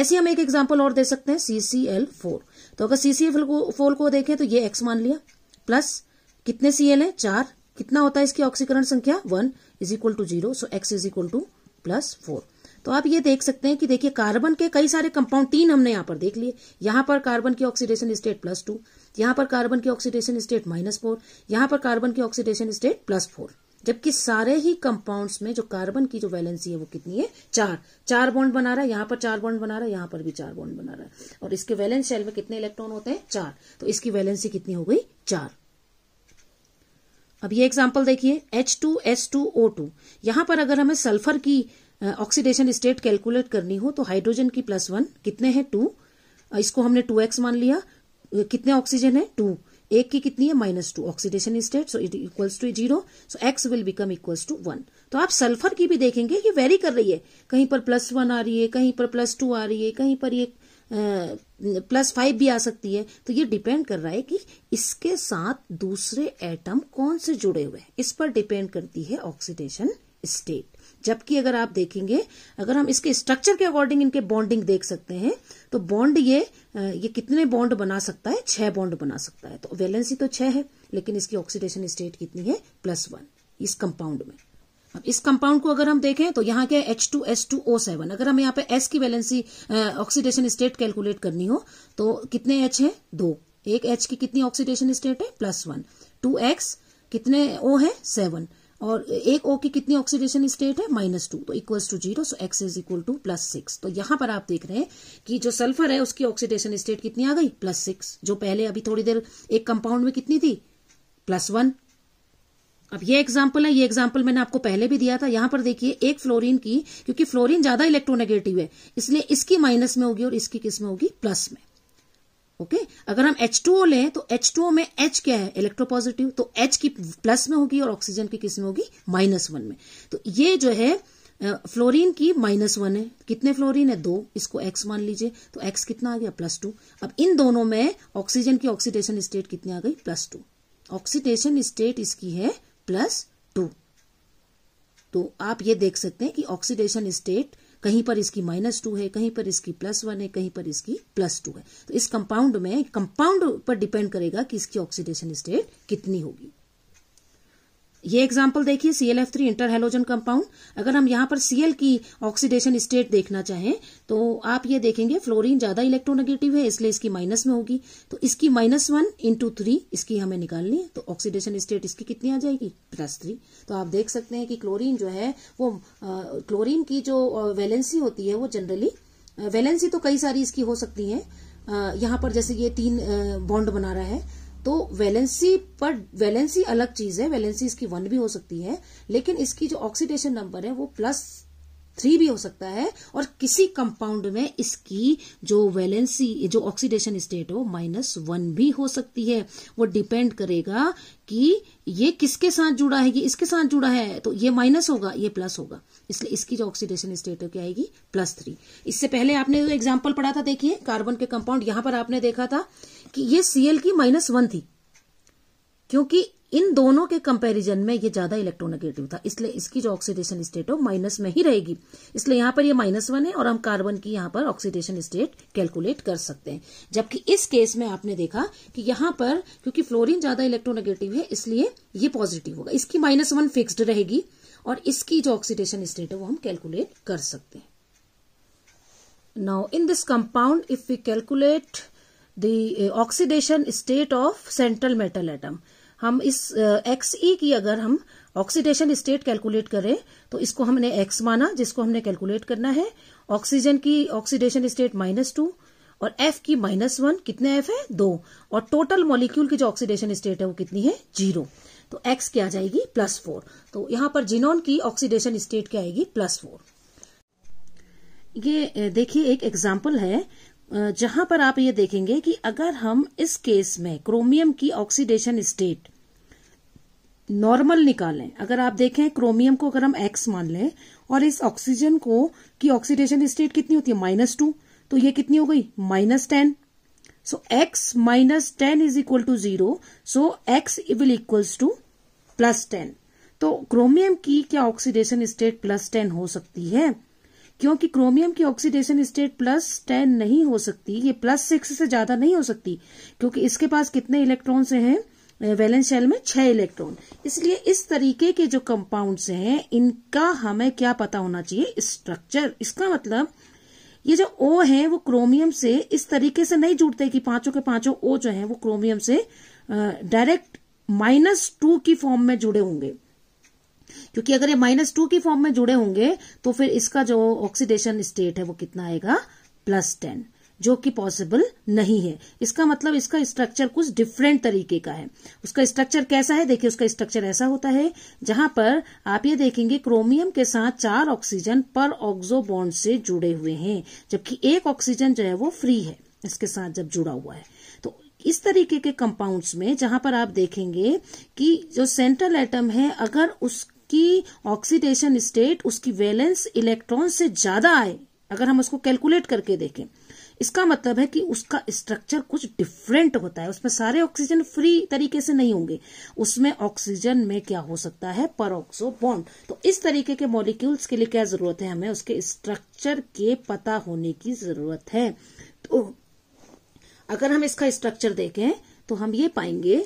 S1: ऐसे हम एक एग्जाम्पल और दे सकते हैं सीसीएल फोर तो अगर सीसीएल फोर को देखें तो ये एक्स मान लिया प्लस कितने सीएल है चार कितना होता है इसकी ऑक्सीकरण संख्या one is equal to zero so x is equal to plus four तो आप ये देख सकते हैं कि देखिए कार्बन के कई सारे कंपाउंड तीन हमने यहां पर देख लिए यहां पर कार्बन की ऑक्सीडेशन स्टेट प्लस टू यहां पर कार्बन की ऑक्सीडेशन स्टेट माइनस फोर यहां पर कार्बन की ऑक्सीडेशन स्टेट प्लस फोर जबकि सारे ही कंपाउंड्स में जो कार्बन की जो वैलेंसी है वो कितनी है चार चार बॉन्ड बना रहा है यहां पर चार बॉन्ड बना रहा है यहां पर भी चार बॉन्ड बना रहा है और इसके वैलेंस शेल में कितने इलेक्ट्रॉन होते हैं चार तो इसकी वैलेंसी कितनी हो गई चार अब ये एग्जाम्पल देखिए H two S two O two यहां पर अगर हमें सल्फर की ऑक्सीडेशन स्टेट कैलकुलेट करनी हो तो हाइड्रोजन की प्लस वन कितने हैं टू इसको हमने टू एक्स मान लिया कितने ऑक्सीजन है टू एक की कितनी है minus two oxidation state so it equals to zero so x will become equals to one तो आप सल्फर की भी देखेंगे ये वेरी कर रही है कहीं पर प्लस वन आ रही है कहीं पर प्लस टू आ रही है कहीं पर ये प्लस फाइव भी आ सकती है तो ये डिपेंड कर रहा है कि इसके साथ दूसरे एटम कौन से जुड़े हुए हैं इस पर डिपेंड करती है ऑक्सीडेशन स्टेट जबकि अगर आप देखेंगे अगर हम इसके स्ट्रक्चर के अकॉर्डिंग इनके बॉन्डिंग देख सकते हैं तो बॉन्ड ये ये कितने बॉन्ड बना सकता है छह बॉन्ड बना सकता है तो वैलेंसी तो छह है लेकिन इसकी ऑक्सीडेशन स्टेट कितनी है प्लस वन इस कंपाउंड में अब इस कंपाउंड को अगर हम देखें तो यहाँ क्या है H two S two O seven अगर हम यहाँ पे एस की वैलेंसी ऑक्सीडेशन स्टेट कैलकुलेट करनी हो तो कितने एच है दो एक एच की कितनी ऑक्सीडेशन स्टेट है प्लस वन टू एक्स कितने ओ है सेवन और एक ओ की कितनी ऑक्सीडेशन स्टेट है माइनस टू तो equals to zero so x is equal to plus six तो यहां पर आप देख रहे हैं कि जो सल्फर है उसकी ऑक्सीडेशन स्टेट कितनी आ गई प्लस सिक्स जो पहले अभी थोड़ी देर एक कंपाउंड में कितनी थी प्लस वन अब ये एग्जाम्पल है ये एग्जाम्पल मैंने आपको पहले भी दिया था यहां पर देखिए एक फ्लोरीन की क्योंकि फ्लोरीन ज्यादा इलेक्ट्रोनेगेटिव है इसलिए इसकी माइनस में होगी और इसकी किस में होगी प्लस में ओके okay? अगर हम एच टू लें तो एच टू में एच क्या है इलेक्ट्रोपॉजिटिव तो एच की प्लस में होगी और ऑक्सीजन की किस में होगी माइनस वन में तो ये जो है फ्लोरीन की माइनस वन है कितने फ्लोरीन है दो इसको एक्स मान लीजिए तो एक्स कितना आ गया प्लस टू अब इन दोनों में ऑक्सीजन की ऑक्सीडेशन स्टेट कितनी आ गई प्लस टू ऑक्सीडेशन स्टेट इसकी है प्लस टू तो आप ये देख सकते हैं कि ऑक्सीडेशन स्टेट कहीं पर इसकी माइनस टू है कहीं पर इसकी प्लस वन है कहीं पर इसकी प्लस टू है तो इस कंपाउंड में कंपाउंड पर डिपेंड करेगा कि इसकी ऑक्सीडेशन स्टेट कितनी होगी ये एग्जाम्पल देखिए CL three interhalogen compound अगर हम यहाँ पर सीएल की ऑक्सीडेशन स्टेट देखना चाहें तो आप ये देखेंगे फ्लोरीन ज्यादा इलेक्ट्रोनेगेटिव है इसलिए इसकी माइनस में होगी तो इसकी माइनस वन इंटू थ्री इसकी हमें निकालनी है तो ऑक्सीडेशन स्टेट इसकी कितनी आ जाएगी प्लस थ्री तो आप देख सकते हैं कि क्लोरीन जो है वो क्लोरीन की जो वैलेंसी होती है वो जनरली वैलेंसी तो कई सारी इसकी हो सकती है यहाँ पर जैसे ये तीन बॉन्ड बना रहा है तो वैलेंसी पर वैलेंसी अलग चीज है वैलेंसी इसकी वन भी हो सकती है लेकिन इसकी जो ऑक्सीडेशन नंबर है वो प्लस थ्री भी हो सकता है और किसी कंपाउंड में इसकी जो वैलेंसी जो ऑक्सीडेशन स्टेट हो माइनस वन भी हो सकती है वो डिपेंड करेगा कि ये किसके साथ जुड़ा है ये इसके साथ जुड़ा है तो ये माइनस होगा ये प्लस होगा इसलिए इसकी जो ऑक्सीडेशन स्टेट हो क्या आएगी प्लस थ्री इससे पहले आपने जो एग्जाम्पल पढ़ा था देखिए कार्बन के कंपाउंड यहां पर आपने देखा था कि ये सीएल की माइनस वन थी क्योंकि इन दोनों के कंपैरिजन में ये ज्यादा इलेक्ट्रोनेगेटिव था इसलिए इसकी जो ऑक्सीडेशन स्टेट हो माइनस में ही रहेगी इसलिए यहां पर ये माइनस वन है और हम कार्बन की यहां पर ऑक्सीडेशन स्टेट कैलकुलेट कर सकते हैं जबकि इस केस में आपने देखा कि यहां पर क्योंकि फ्लोरिन ज्यादा इलेक्ट्रोनेगेटिव है इसलिए ये पॉजिटिव होगा इसकी माइनस वन फिक्स्ड रहेगी और इसकी जो ऑक्सीडेशन स्टेट है वो हम कैलकुलेट कर सकते हैं now in this compound if we calculate the oxidation state of central metal atom हम इस एक्स ई की अगर हम ऑक्सीडेशन स्टेट कैलकुलेट करें तो इसको हमने एक्स माना जिसको हमने कैलकुलेट करना है ऑक्सीजन की ऑक्सीडेशन स्टेट माइनस टू और एफ की माइनस वन कितने एफ है दो और टोटल मॉलिक्यूल की जो ऑक्सीडेशन स्टेट है वो कितनी है जीरो तो एक्स क्या जाएगी प्लस फोर तो यहाँ पर जिनोन की ऑक्सीडेशन स्टेट क्या आएगी प्लस फोर ये देखिए एक एग्जाम्पल है जहां पर आप ये देखेंगे कि अगर हम इस केस में क्रोमियम की ऑक्सीडेशन स्टेट नॉर्मल निकालें अगर आप देखें क्रोमियम को अगर हम एक्स मान लें और इस ऑक्सीजन को की ऑक्सीडेशन स्टेट कितनी होती है माइनस टू तो ये कितनी हो गई minus ten so x minus ten is equal to zero so x will equals to plus ten तो क्रोमियम की क्या ऑक्सीडेशन स्टेट प्लस टेन हो सकती है क्योंकि क्रोमियम की ऑक्सीडेशन स्टेट प्लस टेन नहीं हो सकती ये प्लस सिक्स से ज्यादा नहीं हो सकती क्योंकि इसके पास कितने इलेक्ट्रॉन्स हैं वैलेंस शेल में छह इलेक्ट्रॉन इसलिए इस तरीके के जो कंपाउंड्स हैं इनका हमें क्या पता होना चाहिए स्ट्रक्चर इसका मतलब ये जो ओ है वो क्रोमियम से इस तरीके से नहीं जुड़ते कि पांचों के पांचों ओ जो है वो क्रोमियम से डायरेक्ट माइनस टू की फॉर्म में जुड़े होंगे क्योंकि अगर ये माइनस टू की फॉर्म में जुड़े होंगे तो फिर इसका जो ऑक्सीडेशन स्टेट है वो कितना आएगा प्लस टेन जो कि पॉसिबल नहीं है इसका मतलब इसका स्ट्रक्चर कुछ डिफरेंट तरीके का है उसका स्ट्रक्चर कैसा है देखिए उसका स्ट्रक्चर ऐसा होता है जहां पर आप ये देखेंगे क्रोमियम के साथ चार ऑक्सीजन पर ऑक्सो बॉन्ड से जुड़े हुए हैं जबकि एक ऑक्सीजन जो है वो फ्री है इसके साथ जब जुड़ा हुआ है तो इस तरीके के कंपाउंड्स में जहां पर आप देखेंगे कि जो सेंट्रल एटम है अगर उसकी ऑक्सीडेशन स्टेट उसकी वैलेंस इलेक्ट्रॉन से ज्यादा आए अगर हम उसको कैलकुलेट करके देखें इसका मतलब है कि उसका स्ट्रक्चर कुछ डिफरेंट होता है उसमें सारे ऑक्सीजन फ्री तरीके से नहीं होंगे उसमें ऑक्सीजन में क्या हो सकता है परोक्सो बॉन्ड तो इस तरीके के मॉलिक्यूल्स के लिए क्या जरूरत है हमें उसके स्ट्रक्चर के पता होने की जरूरत है तो अगर हम इसका स्ट्रक्चर देखें तो हम ये पाएंगे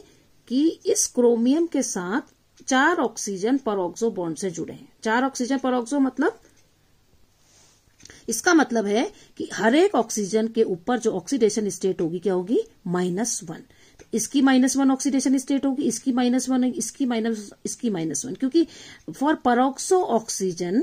S1: कि इस क्रोमियम के साथ चार ऑक्सीजन परोक्सो बॉन्ड से जुड़े हैं चार ऑक्सीजन परोक्सो मतलब इसका मतलब है कि हर एक ऑक्सीजन के ऊपर जो ऑक्सीडेशन स्टेट होगी क्या होगी माइनस वन तो इसकी माइनस वन ऑक्सीडेशन स्टेट होगी इसकी माइनस वन इसकी माइनस इसकी माइनस वन क्योंकि for peroxo oxygen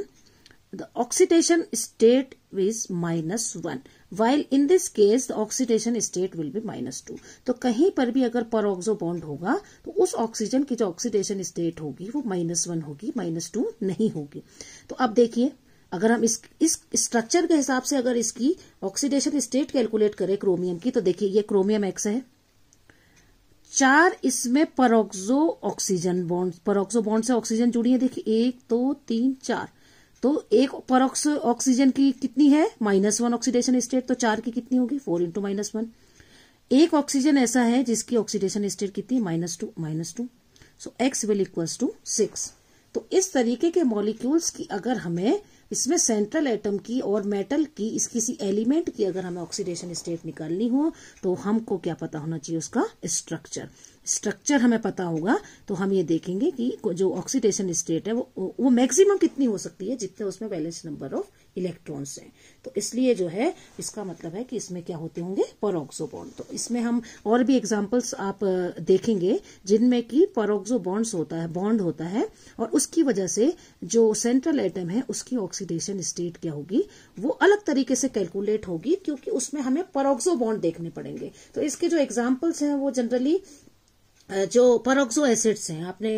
S1: the oxidation state is minus one while in this case the oxidation state will be minus two तो कहीं पर भी अगर परोक्सो बॉन्ड होगा तो उस ऑक्सीजन की जो ऑक्सीडेशन स्टेट होगी वो माइनस वन होगी माइनस टू नहीं होगी तो अब देखिए अगर हम इस इस स्ट्रक्चर के हिसाब से अगर इसकी ऑक्सीडेशन स्टेट कैलकुलेट करें क्रोमियम की तो देखिए ये क्रोमियम एक्स है चार इसमें peroxo oxygen bond peroxo bond से ऑक्सीजन जुड़ी है देखिए एक दो तो, तीन चार तो एक परोक्सो ऑक्सीजन की कितनी है माइनस वन ऑक्सीडेशन स्टेट तो चार की कितनी होगी फोर इंटू माइनस वन एक ऑक्सीजन ऐसा है जिसकी ऑक्सीडेशन स्टेट कितनी minus two minus two so x will equals to six तो इस तरीके के मॉलिक्यूल्स की अगर हमें इसमें सेंट्रल एटम की और मेटल की इस किसी एलिमेंट की अगर हमें ऑक्सीडेशन स्टेट निकालनी हो तो हमको क्या पता होना चाहिए उसका स्ट्रक्चर स्ट्रक्चर हमें पता होगा तो हम ये देखेंगे कि जो ऑक्सीडेशन स्टेट है वो वो मैक्सिमम कितनी हो सकती है जितने उसमें बैलेंस नंबर ऑफ इलेक्ट्रॉन्स हैं तो इसलिए जो है इसका मतलब है कि इसमें क्या होते होंगे परोक्सो बॉन्ड तो इसमें हम और भी एग्जाम्पल्स आप देखेंगे जिनमें कि परोक्सो बॉन्ड्स होता है बॉन्ड होता है और उसकी वजह से जो सेंट्रल एटम है उसकी ऑक्सीडेशन स्टेट क्या होगी वो अलग तरीके से कैलकुलेट होगी क्योंकि उसमें हमें परोक्सो बॉन्ड देखने पड़ेंगे तो इसके जो एग्जाम्पल्स हैं वो जनरली जो परोक्सो एसिड्स हैं आपने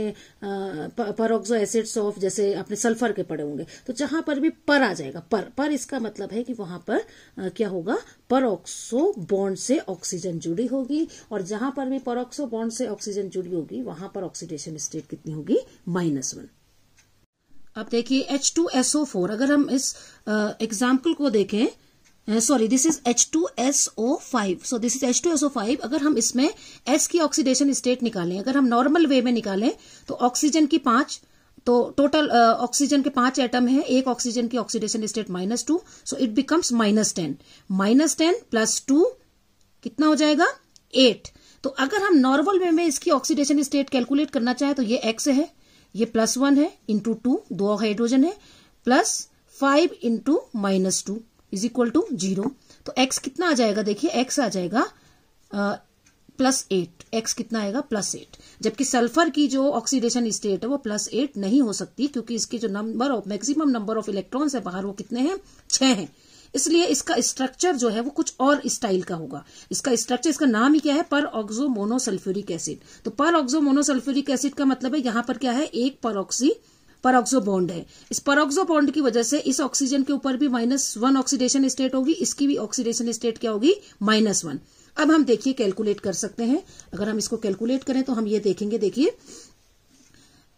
S1: परोक्सो एसिड्स ऑफ जैसे आपने सल्फर के पड़े होंगे तो जहां पर भी पर आ जाएगा पर पर इसका मतलब है कि वहां पर आ, क्या होगा परोक्सो बॉन्ड से ऑक्सीजन जुड़ी होगी और जहां पर भी परोक्सो बॉन्ड से ऑक्सीजन जुड़ी होगी वहां पर ऑक्सीडेशन स्टेट कितनी होगी माइनस वन अब देखिए एच टू एसओ फोर अगर हम इस एग्जाम्पल को देखें sorry this is H two S O five so this is H two S O five अगर हम इसमें एस की ऑक्सीडेशन स्टेट निकालें अगर हम नॉर्मल वे में निकालें तो ऑक्सीजन की पांच तो टोटल ऑक्सीजन uh, के पांच एटम है एक ऑक्सीजन की oxidation state minus two so it becomes minus ten minus ten plus two कितना हो जाएगा एट तो अगर हम नॉर्मल वे में इसकी ऑक्सीडेशन स्टेट कैलकुलेट करना चाहें तो ये एक्स है ये प्लस वन है इंटू टू दो हाइड्रोजन है plus five into minus two is equal to zero तो x कितना आ जाएगा देखिए x आ जाएगा प्लस एट एक्स कितना आएगा प्लस एट जबकि सल्फर की जो ऑक्सीडेशन स्टेट है वो प्लस एट नहीं हो सकती क्योंकि इसके जो number of maximum number of electrons है बाहर वो कितने हैं छह हैं इसलिए इसका स्ट्रक्चर जो है वो कुछ और स्टाइल का होगा इसका स्ट्रक्चर इसका नाम ही क्या है पर ऑक्सो मोनोसल्फ्यूरिक एसिड तो पर ऑक्सो मोनोसल्फ्यूरिक एसिड का मतलब है यहां पर क्या है एक पर ऑक्सी परोक्सो बॉन्ड है इस परोक्सो बॉन्ड की वजह से इस ऑक्सीजन के ऊपर भी माइनस वन ऑक्सीडेशन स्टेट होगी इसकी भी ऑक्सीडेशन स्टेट क्या होगी माइनस वन अब हम देखिए कैलकुलेट कर सकते हैं अगर हम इसको कैलकुलेट करें तो हम ये देखेंगे देखिए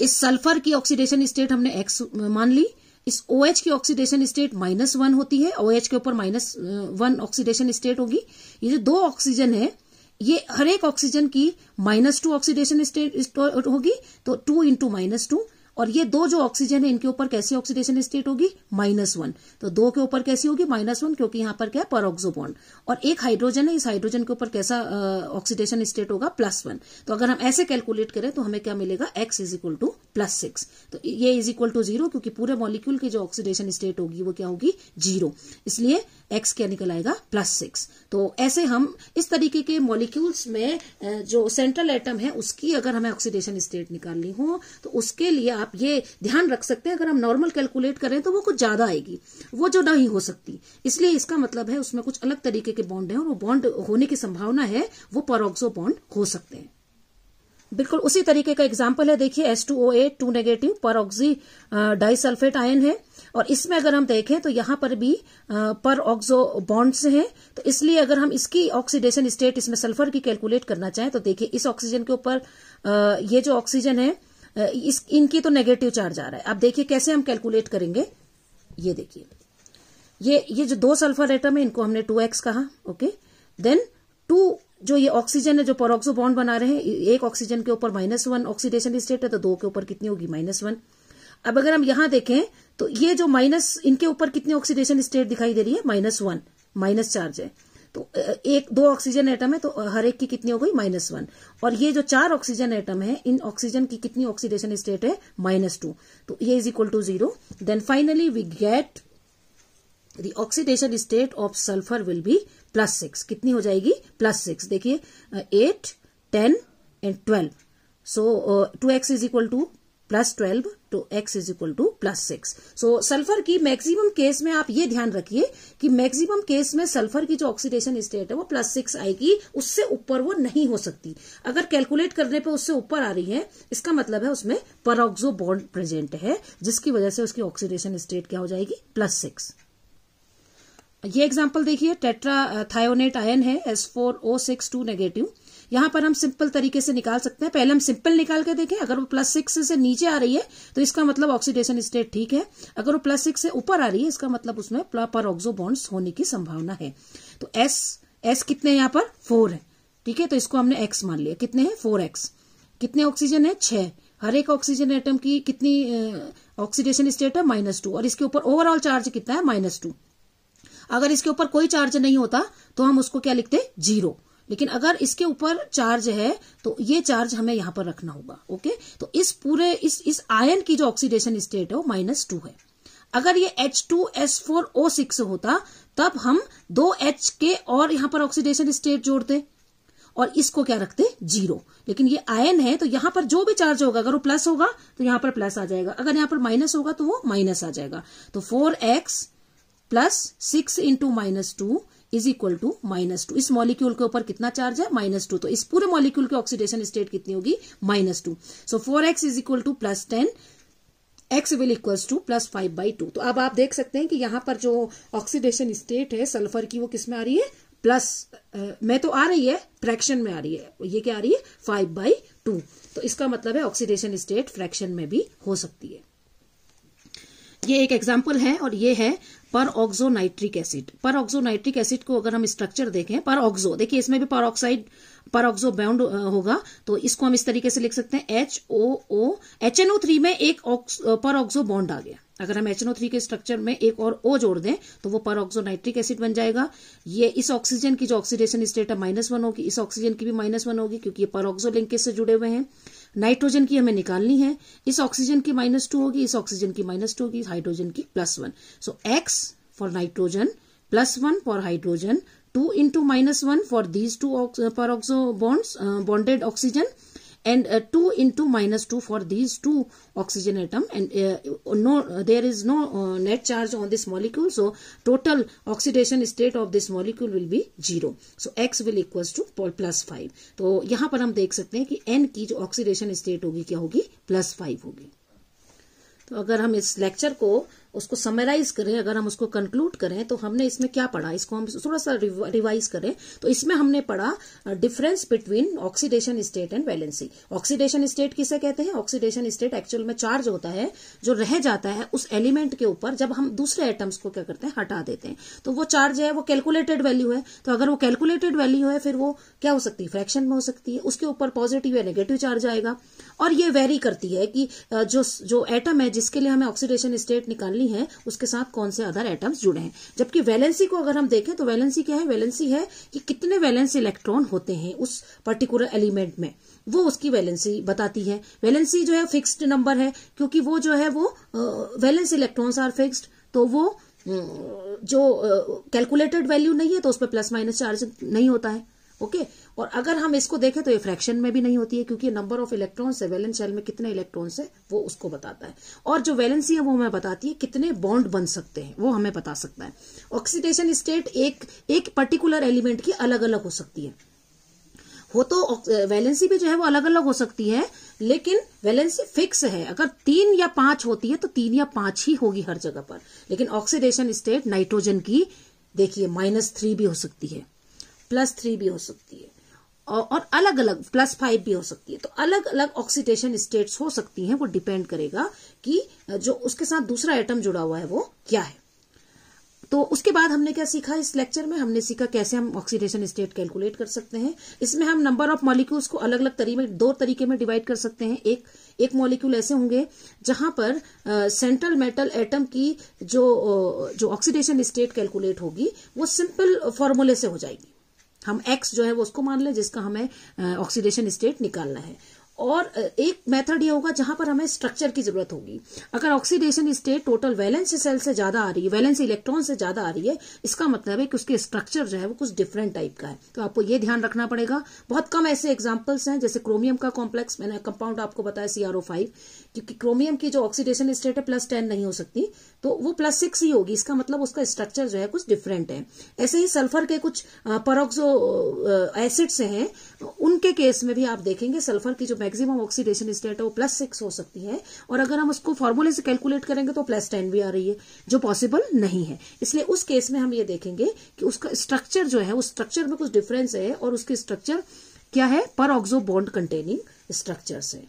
S1: इस सल्फर की ऑक्सीडेशन स्टेट हमने एक्स मान ली इस ओ OH की ऑक्सीडेशन स्टेट माइनस वन होती है ओ OH के ऊपर माइनस वन ऑक्सीडेशन स्टेट होगी ये जो दो ऑक्सीजन है ये हर एक ऑक्सीजन की माइनस टू ऑक्सीडेशन स्टेट होगी तो टू इंटू माइनस टू और ये दो जो ऑक्सीजन है इनके ऊपर कैसी ऑक्सीडेशन स्टेट होगी माइनस वन तो दो के ऊपर कैसी होगी माइनस वन क्योंकि यहां पर क्या है परोक्सोबॉन्ड और एक हाइड्रोजन है इस हाइड्रोजन के ऊपर कैसा ऑक्सीडेशन स्टेट होगा प्लस वन तो अगर हम ऐसे कैलकुलेट करें तो हमें क्या मिलेगा x is equal to plus six तो ये इज इक्वल टू जीरो क्योंकि पूरे मॉलिक्यूल की जो ऑक्सीडेशन स्टेट होगी वो क्या होगी जीरो इसलिए एक्स क्या निकल आएगा प्लस सिक्स तो ऐसे हम इस तरीके के मॉलिक्यूल्स में जो सेंट्रल एटम है उसकी अगर हमें ऑक्सीडेशन स्टेट निकालनी हो तो उसके लिए आप आप ये ध्यान रख सकते हैं अगर हम नॉर्मल कैलकुलेट करें तो वो कुछ ज्यादा आएगी वो जो नहीं हो सकती इसलिए इसका मतलब है उसमें कुछ अलग तरीके के बॉन्ड है और वो बॉन्ड होने की संभावना है वो परोक्सो बॉन्ड हो सकते हैं बिल्कुल उसी तरीके का एग्जाम्पल है देखिए S two O eight two negative peroxy disulphate ion है और इसमें अगर हम देखें तो यहां पर भी पर ऑक्सो बॉन्ड्स हैं तो इसलिए अगर हम इसकी ऑक्सीडेशन स्टेट इसमें सल्फर की कैलकुलेट करना चाहें तो देखिए इस ऑक्सीजन के ऊपर ये जो ऑक्सीजन है इस इनकी तो नेगेटिव चार्ज आ रहा है अब देखिए कैसे हम कैलकुलेट करेंगे ये देखिए ये ये जो दो सल्फर एटम है इनको हमने टू एक्स कहा ओके देन टू जो ये ऑक्सीजन है जो परोक्सो बॉन्ड बना रहे हैं एक ऑक्सीजन के ऊपर माइनस वन ऑक्सीडेशन स्टेट है तो दो के ऊपर कितनी होगी माइनस वन अब अगर हम यहां देखें तो ये जो माइनस इनके ऊपर कितनी ऑक्सीडेशन स्टेट दिखाई दे रही है माइनस वन माइनस चार्ज है तो एक दो ऑक्सीजन एटम है तो हर एक की कितनी हो गई माइनस वन और ये जो चार ऑक्सीजन एटम है इन ऑक्सीजन की कितनी ऑक्सीडेशन स्टेट है माइनस टू तो ये is equal to zero then finally we get the oxidation state of sulphur will be plus six कितनी हो जाएगी प्लस सिक्स देखिए eight ten and twelve so two x is equal to plus twelve तो x is equal to plus six so sulphur की मैक्सिमम केस में आप ये ध्यान रखिए कि मैक्सिमम केस में सल्फर की जो ऑक्सीडेशन स्टेट है वो प्लस सिक्स आएगी उससे ऊपर वो नहीं हो सकती अगर कैलकुलेट करने पे उससे ऊपर आ रही है इसका मतलब है उसमें परोक्सो बॉन्ड प्रेजेंट है जिसकी वजह से उसकी ऑक्सीडेशन स्टेट क्या हो जाएगी प्लस सिक्स ये एग्जाम्पल देखिए टेट्रा थायोनेट आयन है S four O six two negative यहां पर हम सिंपल तरीके से निकाल सकते हैं पहले हम सिंपल निकाल के देखें अगर वो प्लस सिक्स से नीचे आ रही है तो इसका मतलब ऑक्सीडेशन स्टेट ठीक है अगर वो प्लस सिक्स से ऊपर आ रही है इसका मतलब उसमें पर ऑक्सो बॉन्ड्स होने की संभावना है तो एस एस कितने यहां पर फोर है ठीक है तो इसको हमने एक्स मान लिया कितने हैं फोर एक्स कितने ऑक्सीजन है छह हर एक ऑक्सीजन एटम की कितनी ऑक्सीडेशन स्टेट है माइनस टू और इसके ऊपर ओवरऑल चार्ज कितना है माइनस टू अगर इसके ऊपर कोई चार्ज नहीं होता तो हम उसको क्या लिखते जीरो लेकिन अगर इसके ऊपर चार्ज है तो ये चार्ज हमें यहां पर रखना होगा ओके तो इस पूरे इस इस आयन की जो ऑक्सीडेशन स्टेट है वो माइनस टू है अगर ये H two S four O six होता तब हम दो एच के और यहां पर ऑक्सीडेशन स्टेट जोड़ते और इसको क्या रखते जीरो लेकिन ये आयन है तो यहां पर जो भी चार्ज होगा अगर वो प्लस होगा तो यहां पर प्लस आ जाएगा अगर यहां पर माइनस होगा तो वो माइनस आ जाएगा तो four x plus six into minus two is equal to minus two इस मॉलिक्यूल के ऊपर कितना चार्ज है माइनस टू तो इस पूरे मॉलिक्यूल की ऑक्सीडेशन स्टेट कितनी होगी minus two so four x is equal to plus ten x will equal to plus five by two तो अब आप देख सकते हैं कि यहां पर जो ऑक्सीडेशन स्टेट है सल्फर की वो किस में आ रही है प्लस uh, में तो आ रही है फ्रैक्शन में आ रही है ये क्या आ रही है फाइव बाई टू तो इसका मतलब है ऑक्सीडेशन स्टेट फ्रैक्शन में भी हो सकती है ये एक एग्जाम्पल है और ये है पर ऑक्सोनाइट्रिक एसिड पर ऑक्सोनाइट्रिक एसिड को अगर हम स्ट्रक्चर देखें पर ऑक्सो देखिए इसमें भी पर ऑक्साइड पर ऑक्सो बाउंड होगा तो इसको हम इस तरीके से लिख सकते हैं H O O H N O three में एक पर ऑक्सो बॉन्ड आ गया अगर हम एच एन ओ थ्री के स्ट्रक्चर में एक और ओ जोड़ दें तो वो पर ऑक्जो नाइट्रिक एसिड बन जाएगा ये इस ऑक्सीजन की जो ऑक्सीडेशन स्टेट है माइनस वन होगी इस ऑक्सीजन की भी माइनस वन होगी क्योंकि ये पर ऑक्सो लिंकेज से जुड़े हुए हैं नाइट्रोजन की हमें निकालनी है इस ऑक्सीजन की माइनस टू होगी इस ऑक्सीजन की माइनस टू होगी हाइड्रोजन की plus one so x for nitrogen plus one for hydrogen two into minus one for these two peroxo bonds bonded oxygen and uh, 2 into minus 2 for these two oxygen atom and uh, no there is no uh, net charge on this molecule so total oxidation state of this molecule will be zero so x will equals to plus five तो यहां पर हम देख सकते हैं कि एन की जो ऑक्सीडेशन स्टेट होगी क्या होगी प्लस फाइव होगी तो अगर हम इस लेक्चर को उसको समराइज करें अगर हम उसको कंक्लूड करें तो हमने इसमें क्या पढ़ा इसको हम थोड़ा सा रिवाइज करें तो इसमें हमने पढ़ा difference between oxidation state and valency oxidation state किसे कहते हैं ऑक्सीडेशन स्टेट एक्चुअल में चार्ज होता है जो रह जाता है उस एलिमेंट के ऊपर जब हम दूसरे एटम्स को क्या करते हैं हटा देते हैं तो वो चार्ज है वो कैलकुलेटेड वैल्यू है तो अगर वो कैलकुलेटेड वैल्यू है फिर वो क्या हो सकती है फ्रैक्शन में हो सकती है उसके ऊपर पॉजिटिव या नेगेटिव चार्ज आएगा और ये वेरी करती है कि जो जो एटम है जिसके लिए हमें ऑक्सीडेशन स्टेट निकालनी फैमिली है उसके साथ कौन से अदर एटम्स जुड़े हैं जबकि वैलेंसी को अगर हम देखें तो वैलेंसी क्या है वैलेंसी है कि कितने वैलेंस इलेक्ट्रॉन होते हैं उस पर्टिकुलर एलिमेंट में वो उसकी वैलेंसी बताती है वैलेंसी जो है फिक्स्ड नंबर है क्योंकि वो जो है वो वैलेंस इलेक्ट्रॉन्स आर फिक्स्ड तो वो जो कैलकुलेटेड वैल्यू नहीं है तो उस पर प्लस माइनस चार्ज नहीं होता है ओके और अगर हम इसको देखें तो ये फ्रैक्शन में भी नहीं होती है क्योंकि नंबर ऑफ इलेक्ट्रॉन्स है वैलेंस शेल में कितने इलेक्ट्रॉन्स है वो उसको बताता है और जो वैलेंसी है वो हमें बताती है कितने बॉन्ड बन सकते हैं वो हमें बता सकता है ऑक्सीडेशन स्टेट एक एक पर्टिकुलर एलिमेंट की अलग अलग हो सकती है हो तो वैलेंसी भी जो है वो अलग अलग हो सकती है लेकिन वैलेंसी फिक्स है अगर तीन या पांच होती है तो तीन या पांच ही होगी हर जगह पर लेकिन ऑक्सीडेशन स्टेट नाइट्रोजन की देखिए माइनस थ्री भी हो सकती है प्लस थ्री भी हो सकती है और अलग अलग प्लस फाइव भी हो सकती है तो अलग अलग ऑक्सीडेशन स्टेट्स हो सकती हैं वो डिपेंड करेगा कि जो उसके साथ दूसरा एटम जुड़ा हुआ है वो क्या है तो उसके बाद हमने क्या सीखा इस लेक्चर में हमने सीखा कैसे हम ऑक्सीडेशन स्टेट कैलकुलेट कर सकते हैं इसमें हम नंबर ऑफ मॉलिक्यूल्स को अलग अलग तरीके दो तरीके में डिवाइड कर सकते हैं एक एक मॉलिक्यूल ऐसे होंगे जहां पर सेंट्रल मेटल एटम की जो जो ऑक्सीडेशन स्टेट कैलकुलेट होगी वो सिंपल फॉर्मूले से हो जाएगी हम एक्स जो है वो उसको मान ले जिसका हमें ऑक्सीडेशन स्टेट निकालना है और एक मेथड ये होगा जहां पर हमें स्ट्रक्चर की जरूरत होगी अगर oxidation state total valence shell से ज्यादा आ रही है वैलेंस इलेक्ट्रॉन से ज्यादा आ रही है इसका मतलब है कि उसके स्ट्रक्चर जो है वो कुछ डिफरेंट टाइप का है तो आपको ये ध्यान रखना पड़ेगा बहुत कम ऐसे एग्जाम्पल्स हैं जैसे क्रोमियम का कॉम्प्लेक्स मैंने कंपाउंड आपको बताया सीआरओ फाइव क्योंकि क्रोमियम की जो ऑक्सीडेशन स्टेट है प्लस टेन नहीं हो सकती तो वो प्लस सिक्स ही होगी इसका मतलब उसका स्ट्रक्चर जो है कुछ डिफरेंट है ऐसे ही सल्फर के कुछ परोक्सो एसिड्स हैं उनके केस में भी आप देखेंगे सल्फर की जो मैक्सिमम ऑक्सीडेशन स्टेट है वो प्लस सिक्स हो सकती है और अगर हम उसको फॉर्मूले से कैलकुलेट करेंगे तो प्लस टेन भी आ रही है जो पॉसिबल नहीं है इसलिए उस केस में हम ये देखेंगे कि उसका स्ट्रक्चर जो है उस स्ट्रक्चर में कुछ डिफरेंस है और उसकी स्ट्रक्चर क्या है पर ऑक्सो बॉन्ड कंटेनिंग स्ट्रक्चर है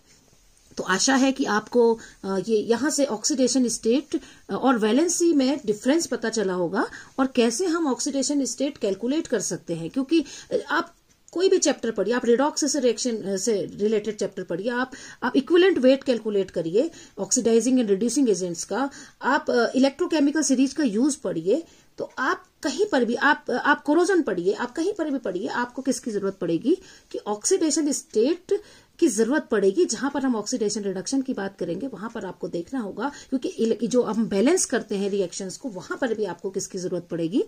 S1: तो आशा है कि आपको ये यहां से ऑक्सीडेशन स्टेट और वैलेंसी में डिफरेंस पता चला होगा और कैसे हम ऑक्सीडेशन स्टेट कैलकुलेट कर सकते हैं क्योंकि आप कोई भी चैप्टर पढ़िए आप रिडॉक्स से रिएक्शन से रिलेटेड चैप्टर पढ़िए आप आप इक्विलेंट वेट कैलकुलेट करिए ऑक्सीडाइजिंग एंड रिड्यूसिंग एजेंट्स का आप इलेक्ट्रोकेमिकल सीरीज का यूज पढ़िए तो आप कहीं पर भी आप आप कोरोजन पढ़िए आप कहीं पर भी पढ़िए आपको किसकी जरूरत पड़ेगी कि ऑक्सीडेशन स्टेट की जरूरत पड़ेगी जहां पर हम ऑक्सीडेशन रिडक्शन की बात करेंगे वहां पर आपको देखना होगा क्योंकि जो हम बैलेंस करते हैं रिएक्शंस को वहां पर भी आपको किसकी जरूरत पड़ेगी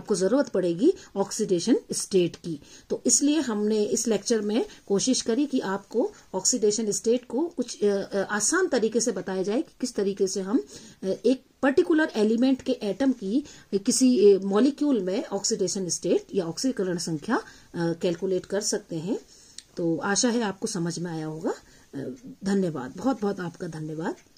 S1: आपको जरूरत पड़ेगी ऑक्सीडेशन स्टेट की तो इसलिए हमने इस लेक्चर में कोशिश करी कि आपको ऑक्सीडेशन स्टेट को कुछ आसान तरीके से बताया जाए कि किस तरीके से हम एक पर्टिकुलर एलिमेंट के एटम की किसी मॉलिक्यूल में ऑक्सीडेशन स्टेट या ऑक्सीकरण संख्या कैलकुलेट कर सकते हैं तो आशा है आपको समझ में आया होगा धन्यवाद बहुत बहुत आपका धन्यवाद